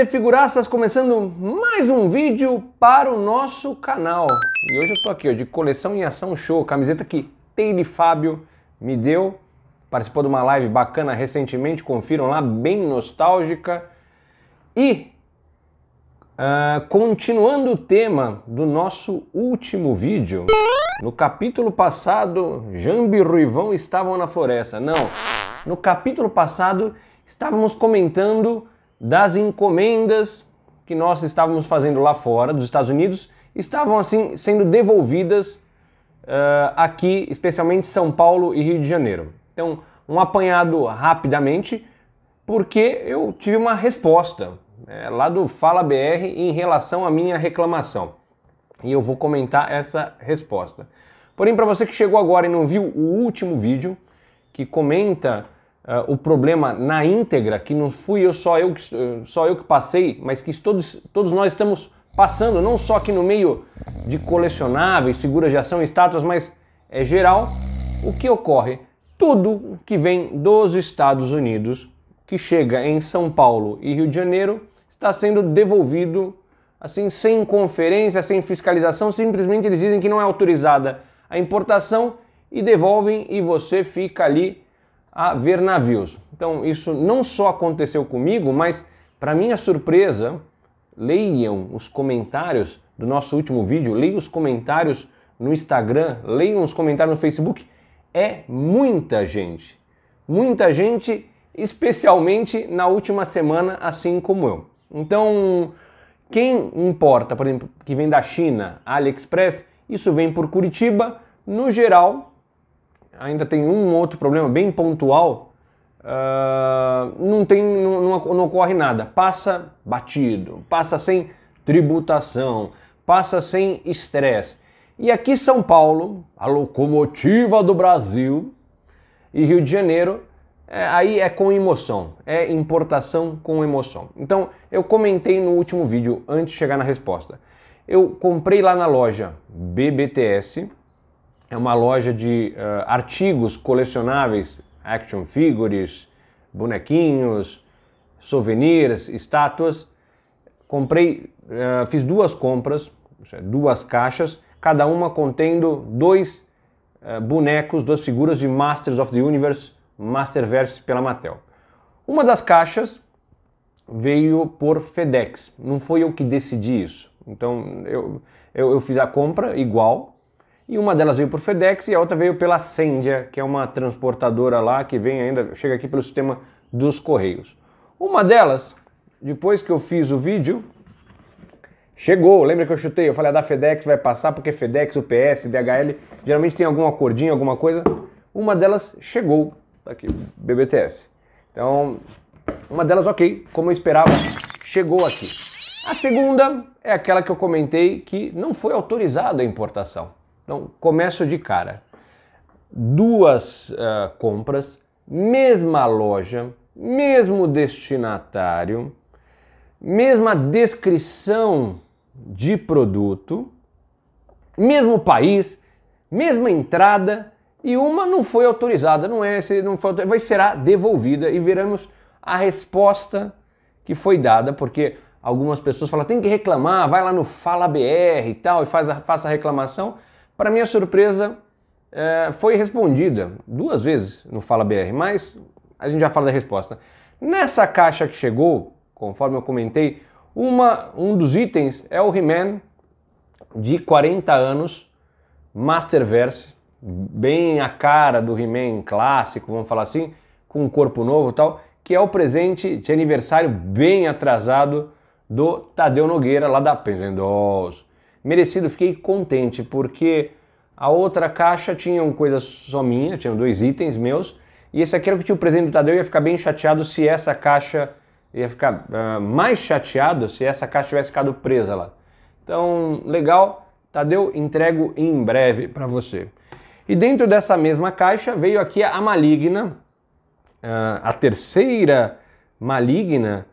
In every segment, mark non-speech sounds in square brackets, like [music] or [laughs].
e figuraças, começando mais um vídeo para o nosso canal. E hoje eu tô aqui, ó, de coleção em ação show, camiseta que Teile Fábio me deu. Participou de uma live bacana recentemente, confiram lá, bem nostálgica. E, uh, continuando o tema do nosso último vídeo, no capítulo passado, Jambi e Ruivão estavam na floresta. Não, no capítulo passado estávamos comentando das encomendas que nós estávamos fazendo lá fora, dos Estados Unidos, estavam assim sendo devolvidas uh, aqui, especialmente São Paulo e Rio de Janeiro. Então, um apanhado rapidamente, porque eu tive uma resposta né, lá do Fala BR em relação à minha reclamação. E eu vou comentar essa resposta. Porém, para você que chegou agora e não viu o último vídeo, que comenta uh, o problema na íntegra, que não fui eu só eu que, só eu que passei, mas que todos, todos nós estamos passando, não só aqui no meio de colecionáveis, figuras de ação, estátuas, mas é geral, o que ocorre? Tudo que vem dos Estados Unidos, que chega em São Paulo e Rio de Janeiro, está sendo devolvido assim sem conferência, sem fiscalização, simplesmente eles dizem que não é autorizada a importação e devolvem e você fica ali a ver navios. Então, isso não só aconteceu comigo, mas, para minha surpresa, leiam os comentários do nosso último vídeo, leiam os comentários no Instagram, leiam os comentários no Facebook. É muita gente. Muita gente, especialmente na última semana, assim como eu. Então, quem importa, por exemplo, que vem da China, AliExpress, isso vem por Curitiba. No geral, ainda tem um outro problema bem pontual, uh, não, tem, não, não, ocorre nada. Passa batido, passa sem tributação, passa sem estresse. E aqui São Paulo, a locomotiva do Brasil, e Rio de Janeiro, é, aí é com emoção, é importação com emoção. Então, eu comentei no último vídeo, antes de chegar na resposta. Eu comprei lá na loja BBTS, é uma loja de uh, artigos colecionáveis, action figures, bonequinhos, souvenirs, estátuas. Comprei, uh, fiz duas compras, duas caixas, cada uma contendo dois uh, bonecos, duas figuras de Masters of the Universe, Masterverse pela Mattel. Uma das caixas veio por FedEx, não foi eu que decidi isso. Então eu, eu, eu fiz a compra igual, e uma delas veio por FedEx e a outra veio pela Sendia, que é uma transportadora lá que vem ainda, chega aqui pelo sistema dos Correios. Uma delas, depois que eu fiz o vídeo, chegou. Lembra que eu chutei? Eu falei, a ah, da FedEx vai passar porque FedEx, UPS, DHL, geralmente tem algum acordinho, alguma coisa. Uma delas chegou, tá aqui, BBTS. Então, uma delas, ok, como eu esperava, chegou aqui. A segunda é aquela que eu comentei que não foi autorizada a importação. Então, começo de cara. Duas uh, compras, mesma loja, mesmo destinatário, mesma descrição de produto, mesmo país, mesma entrada e uma não foi autorizada, não é, não foi, vai será devolvida e veremos a resposta que foi dada, porque algumas pessoas falam, tem que reclamar, vai lá no Fala BR e tal, e faz a, faça a reclamação. Para minha surpresa, é, foi respondida duas vezes no Fala BR, mas a gente já fala da resposta. Nessa caixa que chegou, conforme eu comentei, uma, um dos itens é o He-Man de 40 anos, Masterverse, bem a cara do He-Man clássico, vamos falar assim, com um corpo novo e tal, que é o presente de aniversário bem atrasado do Tadeu Nogueira, lá da Penzendos merecido, fiquei contente, porque a outra caixa tinha uma coisa só minha, tinha dois itens meus, e esse aqui era o que tinha o presente do Tadeu, eu ia ficar bem chateado se essa caixa, ia ficar uh, mais chateado se essa caixa tivesse ficado presa lá. Então, legal, Tadeu, entrego em breve para você. E dentro dessa mesma caixa veio aqui a maligna, uh, a terceira maligna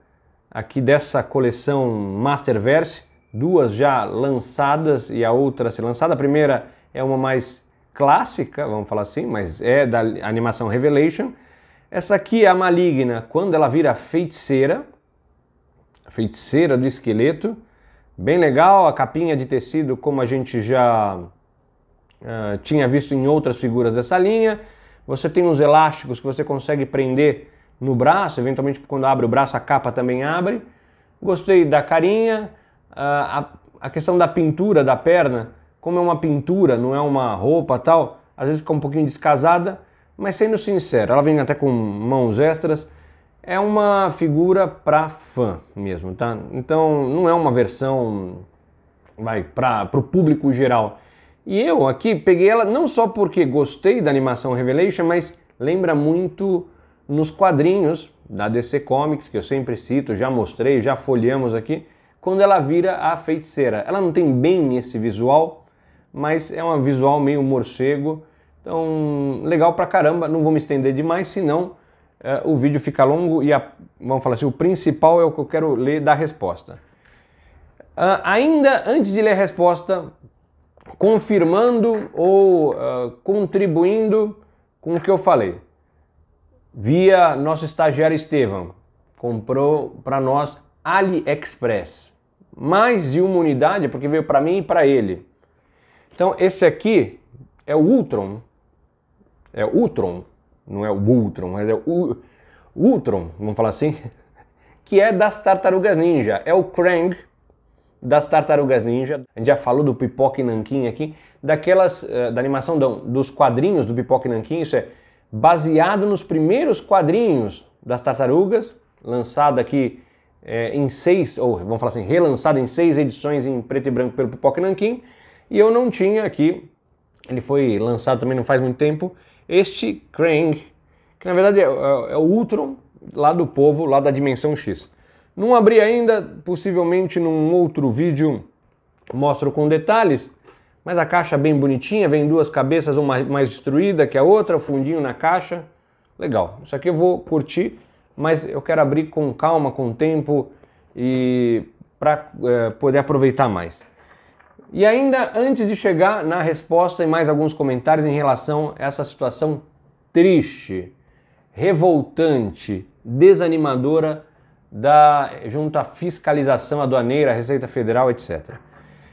aqui dessa coleção Masterverse, duas já lançadas e a outra se lançada. A primeira é uma mais clássica, vamos falar assim, mas é da animação Revelation. Essa aqui é a maligna, quando ela vira feiticeira, feiticeira do esqueleto, bem legal, a capinha de tecido como a gente já uh, tinha visto em outras figuras dessa linha. Você tem uns elásticos que você consegue prender no braço, eventualmente quando abre o braço a capa também abre. Gostei da carinha, ah, a, a questão da pintura da perna, como é uma pintura, não é uma roupa tal, às vezes fica um pouquinho descasada, mas sendo sincero, ela vem até com mãos extras, é uma figura para fã mesmo, tá? Então não é uma versão vai para o público geral. E eu aqui peguei ela não só porque gostei da animação Revelation, mas lembra muito nos quadrinhos da DC Comics que eu sempre cito, já mostrei, já folheamos aqui quando ela vira a feiticeira. Ela não tem bem esse visual, mas é um visual meio morcego. Então, legal pra caramba. Não vou me estender demais, senão é, o vídeo fica longo e, a, vamos falar assim, o principal é o que eu quero ler da resposta. Uh, ainda antes de ler a resposta, confirmando ou uh, contribuindo com o que eu falei. Via nosso estagiário Estevam, comprou para nós AliExpress mais de uma unidade, porque veio para mim e para ele. Então esse aqui é o Ultron. É o Ultron, não é o Ultron, mas é o Ultron, vamos falar assim, [laughs] que é das Tartarugas Ninja. É o Krang das Tartarugas Ninja. A gente já falou do Pipoque Nankin aqui, daquelas eh, da animação não, dos quadrinhos do Pipoque Nankin, isso é baseado nos primeiros quadrinhos das Tartarugas, lançado aqui é, em seis, ou vamos falar assim, relançado em seis edições em preto e branco pelo Pipoca Nanquim, e eu não tinha aqui, ele foi lançado também não faz muito tempo, este Krang, que na verdade é, é, é o Ultron lá do povo, lá da dimensão X. Não abri ainda, possivelmente num outro vídeo mostro com detalhes, mas a caixa é bem bonitinha, vem duas cabeças, uma mais destruída que a outra, o fundinho na caixa. Legal, isso aqui eu vou curtir mas eu quero abrir com calma, com tempo e para é, poder aproveitar mais. E ainda antes de chegar na resposta e mais alguns comentários em relação a essa situação triste, revoltante, desanimadora da junto à fiscalização aduaneira, Receita Federal, etc.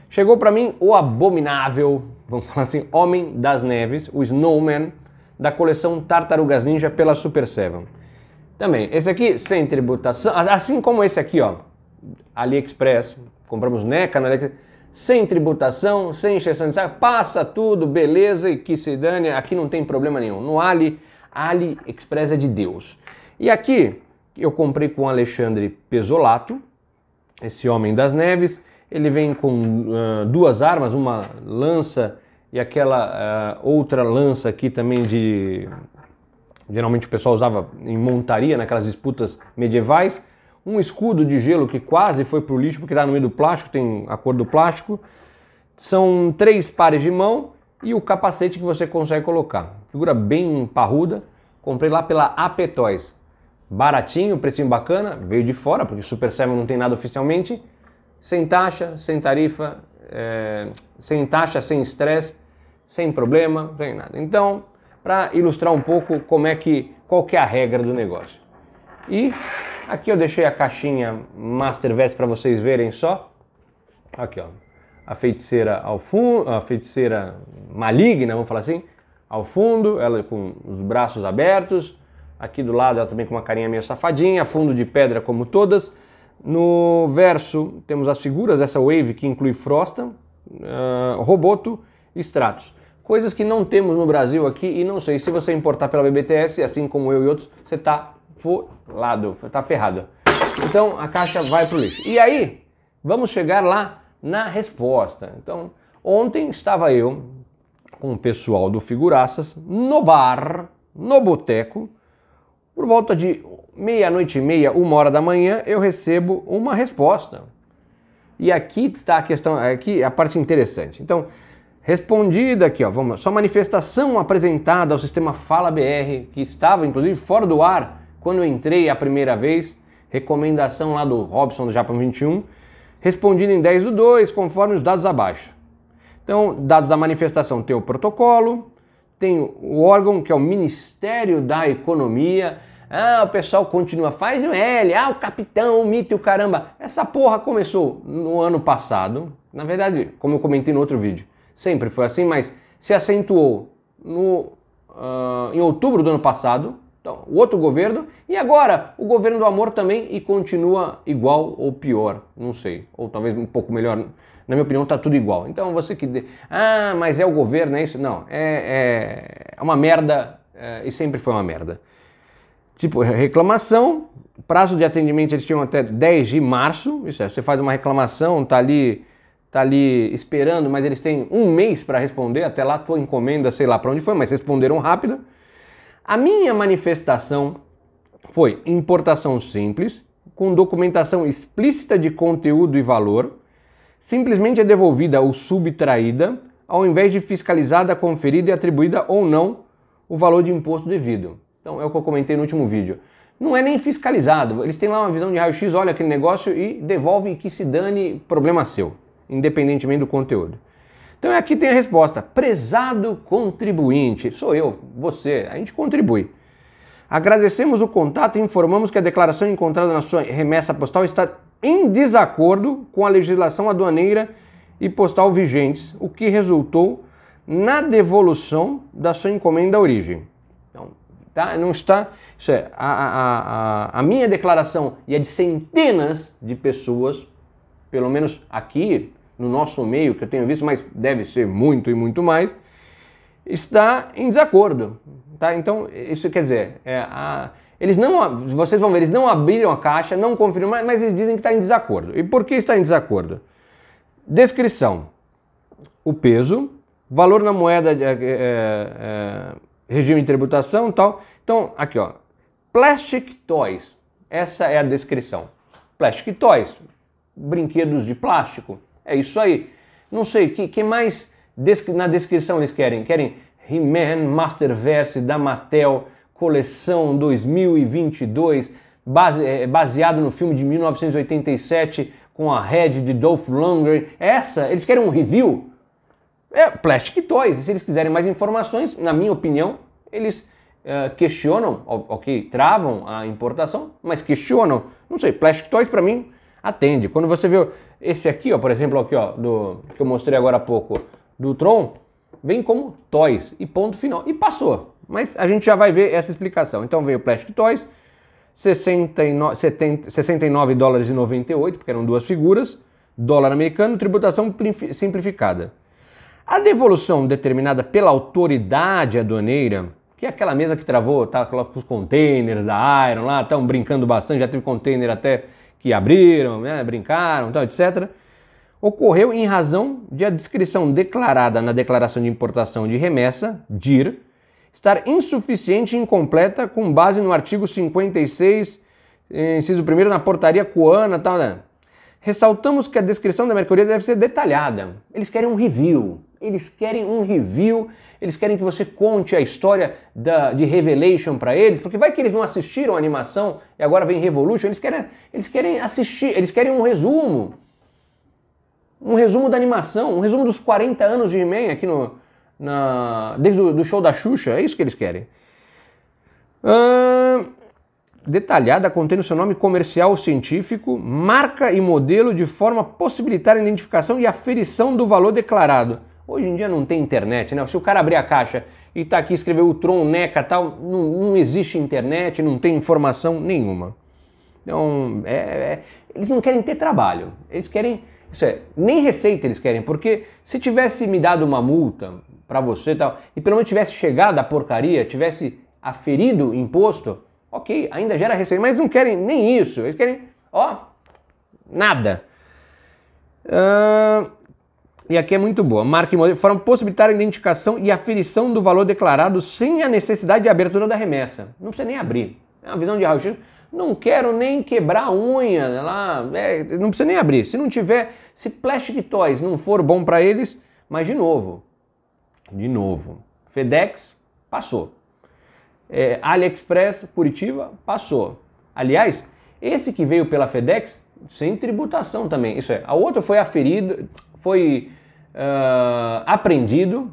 Chegou para mim o abominável, vamos falar assim, Homem das Neves, o Snowman da coleção Tartarugas Ninja pela Super Seven. Também. Esse aqui sem tributação, assim como esse aqui, ó, AliExpress, compramos NECA na AliExpress, sem tributação, sem injeção de saco, passa tudo, beleza e que se dane, aqui não tem problema nenhum. No Ali, AliExpress é de Deus. E aqui eu comprei com o Alexandre Pesolato, esse homem das neves, ele vem com uh, duas armas, uma lança e aquela uh, outra lança aqui também de geralmente o pessoal usava em montaria, naquelas disputas medievais, um escudo de gelo que quase foi para o lixo, porque está no meio do plástico, tem a cor do plástico. São três pares de mão e o capacete que você consegue colocar. Figura bem parruda, comprei lá pela Apetoys. Baratinho, precinho bacana, veio de fora, porque Super 7 não tem nada oficialmente. Sem taxa, sem tarifa, é... sem taxa, sem estresse, sem problema, sem nada. Então, para ilustrar um pouco como é que qual que é a regra do negócio. E aqui eu deixei a caixinha Master Vest para vocês verem só. Aqui ó, a feiticeira ao fundo, a feiticeira maligna, vamos falar assim, ao fundo, ela com os braços abertos. Aqui do lado ela também com uma carinha meio safadinha, fundo de pedra como todas. No verso temos as figuras, essa wave que inclui Frosta, uh, Roboto e Stratos coisas que não temos no Brasil aqui e não sei. Se você importar pela BBTS, assim como eu e outros, você tá folado, tá ferrado. Então a caixa vai pro lixo. E aí, vamos chegar lá na resposta. Então, ontem estava eu com o pessoal do Figuraças no bar, no boteco, por volta de meia-noite e meia, uma hora da manhã, eu recebo uma resposta. E aqui está a questão, aqui é a parte interessante. Então, respondida aqui, ó, vamos, sua manifestação apresentada ao sistema Fala BR, que estava inclusive fora do ar quando eu entrei a primeira vez, recomendação lá do Robson do Japão 21, respondida em 10 do 2, conforme os dados abaixo. Então, dados da manifestação tem o protocolo, tem o órgão que é o Ministério da Economia. Ah, o pessoal continua, faz um L, ah, o capitão, o mito e o caramba. Essa porra começou no ano passado. Na verdade, como eu comentei no outro vídeo, sempre foi assim, mas se acentuou no, uh, em outubro do ano passado, então, o outro governo, e agora o governo do amor também e continua igual ou pior, não sei, ou talvez um pouco melhor. Na minha opinião, está tudo igual. Então você que. De... Ah, mas é o governo, é isso? Não, é, é, é uma merda é, e sempre foi uma merda. Tipo, reclamação, prazo de atendimento eles tinham até 10 de março, isso é, você faz uma reclamação, tá ali tá ali esperando, mas eles têm um mês para responder, até lá tua encomenda, sei lá para onde foi, mas responderam rápido. A minha manifestação foi importação simples, com documentação explícita de conteúdo e valor, simplesmente é devolvida ou subtraída, ao invés de fiscalizada, conferida e atribuída ou não o valor de imposto devido. Então é o que eu comentei no último vídeo. Não é nem fiscalizado, eles têm lá uma visão de raio-x, olha aquele negócio e devolve que se dane, problema seu independentemente do conteúdo. Então é aqui tem a resposta. Prezado contribuinte, sou eu, você, a gente contribui. Agradecemos o contato e informamos que a declaração encontrada na sua remessa postal está em desacordo com a legislação aduaneira e postal vigentes, o que resultou na devolução da sua encomenda à origem. Então, tá? não está. Isso é, a, a, a, a minha declaração e a de centenas de pessoas, pelo menos aqui, no nosso meio, que eu tenho visto, mas deve ser muito e muito mais, está em desacordo. Tá? Então, isso quer dizer, é, a, eles não, vocês vão ver, eles não abriram a caixa, não confirmaram, mas eles dizem que está em desacordo. E por que está em desacordo? Descrição: o peso, valor na moeda, é, é, é, é regime de tributação tal. Então, aqui ó, plastic toys, essa é a descrição. Plastic toys, brinquedos de plástico. É isso aí. Não sei, que, que mais na descrição eles querem? Querem He-Man, Masterverse, Mattel, coleção 2022, base, é, baseado no filme de 1987 com a head de Dolph Lundgren. É essa, eles querem um review? É Plastic Toys. Se eles quiserem mais informações, na minha opinião, eles uh, questionam, ok, travam a importação, mas questionam. Não sei, Plastic Toys para mim atende. Quando você vê esse aqui, ó, por exemplo, aqui, ó, do que eu mostrei agora há pouco, do Tron, vem como Toys e ponto final. E passou. Mas a gente já vai ver essa explicação. Então veio Plastic Toys, 69 dólares e 98, porque eram duas figuras, dólar americano, tributação simplificada. A devolução determinada pela autoridade aduaneira que é aquela mesa que travou, tá com os containers da Iron lá, estão brincando bastante, já teve container até que abriram, né, brincaram, tal, etc. Ocorreu em razão de a descrição declarada na Declaração de Importação de Remessa, DIR, estar insuficiente e incompleta com base no artigo 56, eh, inciso 1 na portaria coana, tal, né? Ressaltamos que a descrição da mercadoria deve ser detalhada. Eles querem um review, eles querem um review, eles querem que você conte a história da, de Revelation para eles, porque vai que eles não assistiram a animação e agora vem Revolution, eles querem, eles querem assistir, eles querem um resumo. Um resumo da animação, um resumo dos 40 anos de He-Man aqui no. Na, desde o do show da Xuxa, é isso que eles querem. detalhada, contendo seu nome comercial científico, marca e modelo de forma a possibilitar a identificação e aferição do valor declarado. Hoje em dia não tem internet, né? Se o cara abrir a caixa e tá aqui escrever o Tron Neca tal, não, não existe internet, não tem informação nenhuma. Então, é, é, eles não querem ter trabalho, eles querem, isso é, nem receita eles querem, porque se tivesse me dado uma multa para você e tal, e pelo menos tivesse chegado a porcaria, tivesse aferido imposto, ok, ainda gera receita, mas não querem nem isso, eles querem, ó, nada. Uh, e aqui é muito boa. Marca e modelo foram possibilitar a identificação e aferição do valor declarado sem a necessidade de abertura da remessa. Não precisa nem abrir. É uma visão de raio-x. Não quero nem quebrar a unha lá. É, não precisa nem abrir. Se não tiver, se plastic toys não for bom para eles, mas de novo, de novo, FedEx passou. É, AliExpress Curitiba passou. Aliás, esse que veio pela FedEx sem tributação também. Isso é. A outra foi aferido, foi uh, apreendido,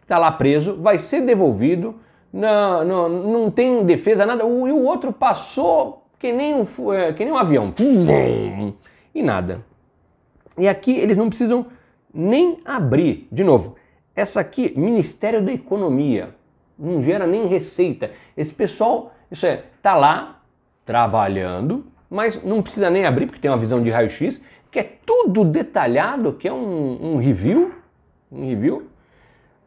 está lá preso, vai ser devolvido, não, não, não tem defesa, nada. O, o outro passou que nem um, eh, que nem um avião. E nada. E aqui eles não precisam nem abrir. De novo, essa aqui, Ministério da Economia, não gera nem receita. Esse pessoal, isso é, tá lá trabalhando, mas não precisa nem abrir, porque tem uma visão de raio-x, que é tudo detalhado, que é um, um review, um review,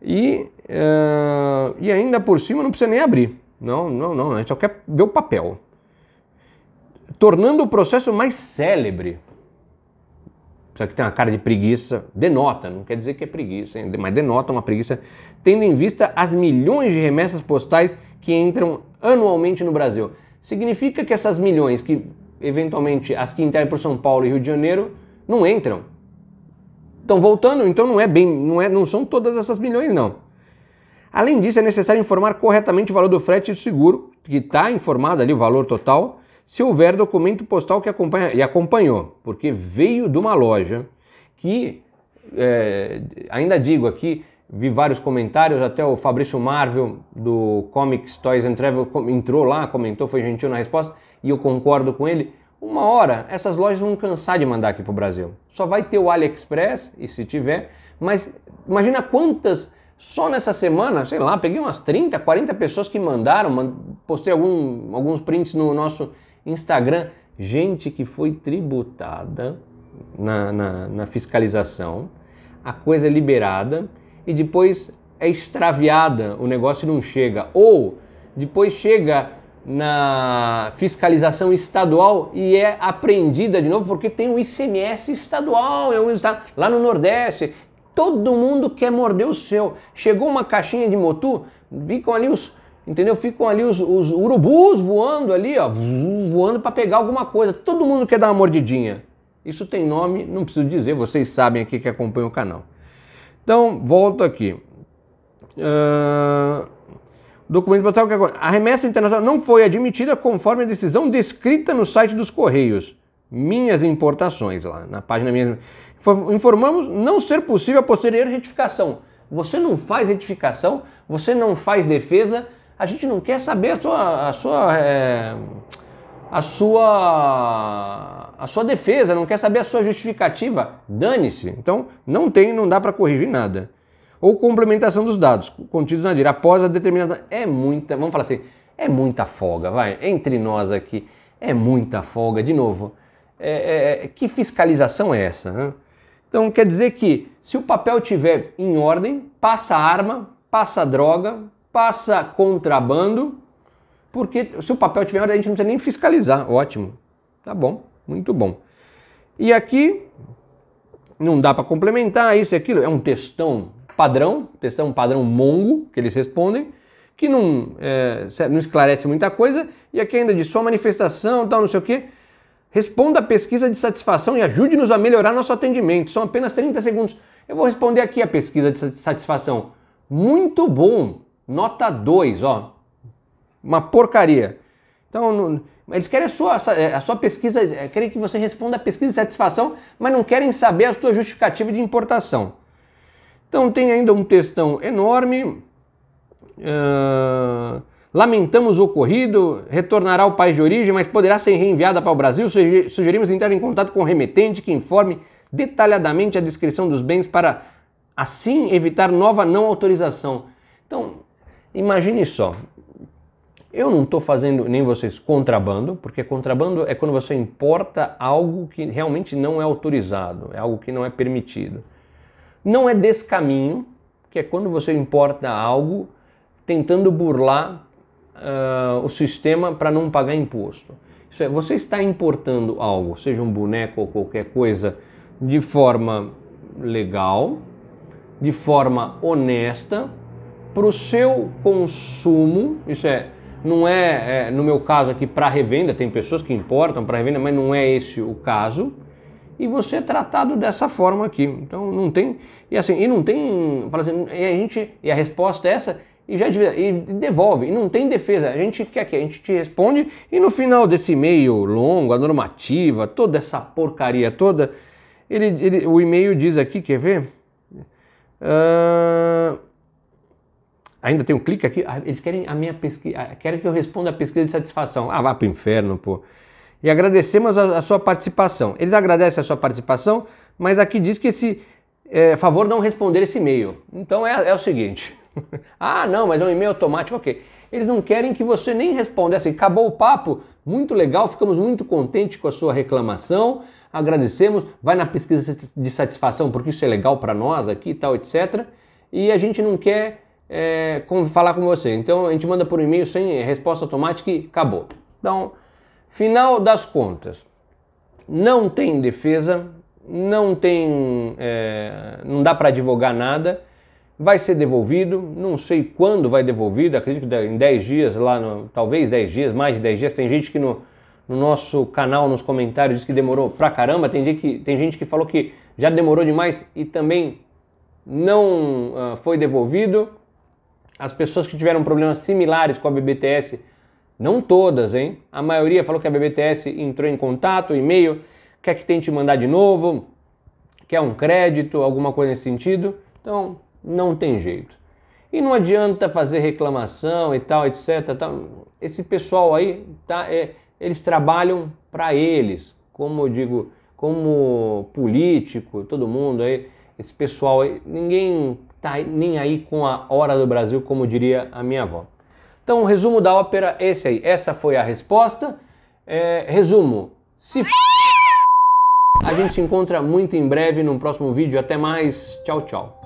e, uh, e ainda por cima não precisa nem abrir. Não, não, não, a gente só quer ver o papel. Tornando o processo mais célebre. Isso aqui tem uma cara de preguiça, denota, não quer dizer que é preguiça, hein? mas denota uma preguiça, tendo em vista as milhões de remessas postais que entram anualmente no Brasil. Significa que essas milhões que eventualmente as que entram por São Paulo e Rio de Janeiro não entram. Estão voltando, então não é bem, não, é, não são todas essas milhões, não. Além disso, é necessário informar corretamente o valor do frete e do seguro, que está informado ali o valor total, se houver documento postal que acompanha e acompanhou, porque veio de uma loja que é, ainda digo aqui, vi vários comentários, até o Fabrício Marvel do Comics Toys and Travel entrou lá, comentou, foi gentil na resposta e eu concordo com ele, uma hora essas lojas vão cansar de mandar aqui para o Brasil. Só vai ter o AliExpress, e se tiver, mas imagina quantas só nessa semana, sei lá, peguei umas 30, 40 pessoas que mandaram, postei algum, alguns prints no nosso Instagram. Gente que foi tributada na, na, na, fiscalização, a coisa é liberada e depois é extraviada, o negócio não chega. Ou depois chega na fiscalização estadual e é apreendida de novo porque tem o ICMS estadual, é estado lá no Nordeste. Todo mundo quer morder o seu. Chegou uma caixinha de motu, ficam ali os, entendeu? Ficam ali os, os urubus voando ali, ó, voando para pegar alguma coisa. Todo mundo quer dar uma mordidinha. Isso tem nome, não preciso dizer, vocês sabem aqui que acompanham o canal. Então, volto aqui. Uh... Documento postal que a remessa internacional não foi admitida conforme a decisão descrita no site dos Correios. Minhas importações, lá na página minha. Informamos não ser possível a posterior retificação. Você não faz retificação, você não faz defesa, a gente não quer saber a sua. A sua é, a sua a sua defesa, não quer saber a sua justificativa, dane-se. Então, não tem, não dá para corrigir nada ou complementação dos dados contidos na DIR após a determinada É muita, vamos falar assim, é muita folga, vai, entre nós aqui, é muita folga, de novo. É, é, é, que fiscalização é essa? Né? Então quer dizer que se o papel tiver em ordem, passa arma, passa droga, passa contrabando, porque se o papel tiver em ordem a gente não precisa nem fiscalizar. Ótimo, tá bom, muito bom. E aqui não dá para complementar isso e aquilo, é um textão padrão, um padrão mongo que eles respondem, que não, é, não esclarece muita coisa, e aqui ainda de só manifestação, tal, não sei o quê. Responda a pesquisa de satisfação e ajude-nos a melhorar nosso atendimento. São apenas 30 segundos. Eu vou responder aqui a pesquisa de satisfação. Muito bom. Nota 2, ó. Uma porcaria. Então, não, eles querem a sua, a sua pesquisa, é, querem que você responda a pesquisa de satisfação, mas não querem saber a sua justificativa de importação. Então tem ainda um textão enorme. Uh, lamentamos o ocorrido, retornará ao país de origem, mas poderá ser reenviada para o Brasil. Sugerimos entrar em contato com o remetente que informe detalhadamente a descrição dos bens para assim evitar nova não autorização. Então, imagine só. Eu não estou fazendo nem vocês contrabando, porque contrabando é quando você importa algo que realmente não é autorizado, é algo que não é permitido. Não é desse caminho, que é quando você importa algo tentando burlar uh, o sistema para não pagar imposto. Isso É, você está importando algo, seja um boneco ou qualquer coisa, de forma legal, de forma honesta, para o seu consumo, isso é, não é, é no meu caso aqui para revenda, tem pessoas que importam para revenda, mas não é esse o caso e você é tratado dessa forma aqui. Então não tem e assim e não tem assim, e a gente e a resposta é essa e já e devolve e não tem defesa. A gente quer que a gente te responde e no final desse e-mail longo, a normativa, toda essa porcaria toda, ele, ele o e-mail diz aqui, quer ver? Uh... Ainda tem um clique aqui. Ah, eles querem a minha pesquisa, ah, querem que eu responda a pesquisa de satisfação. Ah, vá pro inferno, pô e agradecemos a, a sua participação. Eles agradecem a sua participação, mas aqui diz que esse é, favor não responder esse e-mail. Então é, é o seguinte. [laughs] ah, não, mas é um e-mail automático, ok. Eles não querem que você nem responda é assim. Acabou o papo, muito legal, ficamos muito contentes com a sua reclamação, agradecemos. Vai na pesquisa de satisfação, porque isso é legal para nós aqui e tal, etc. E a gente não quer é, falar com você. Então a gente manda por e-mail sem resposta automática e acabou. Então Final das contas, não tem defesa, não tem, é, não dá para advogar nada, vai ser devolvido, não sei quando vai devolvido, acredito que em 10 dias lá, no, talvez 10 dias, mais de 10 dias, tem gente que no, no nosso canal, nos comentários, diz que demorou pra caramba, tem gente que, tem gente que falou que já demorou demais e também não uh, foi devolvido. As pessoas que tiveram problemas similares com a BBTS não todas, hein? A maioria falou que a BBTS entrou em contato, e-mail, quer que tente mandar de novo, quer um crédito, alguma coisa nesse sentido. Então, não tem jeito. E não adianta fazer reclamação e tal, etc. Tal. Esse pessoal aí, tá, é, eles trabalham para eles. Como eu digo, como político, todo mundo aí, esse pessoal aí, ninguém tá nem aí com a hora do Brasil, como diria a minha avó. Então, o resumo da ópera é esse aí. Essa foi a resposta. É, resumo. Se f... A gente se encontra muito em breve num próximo vídeo. Até mais. Tchau, tchau.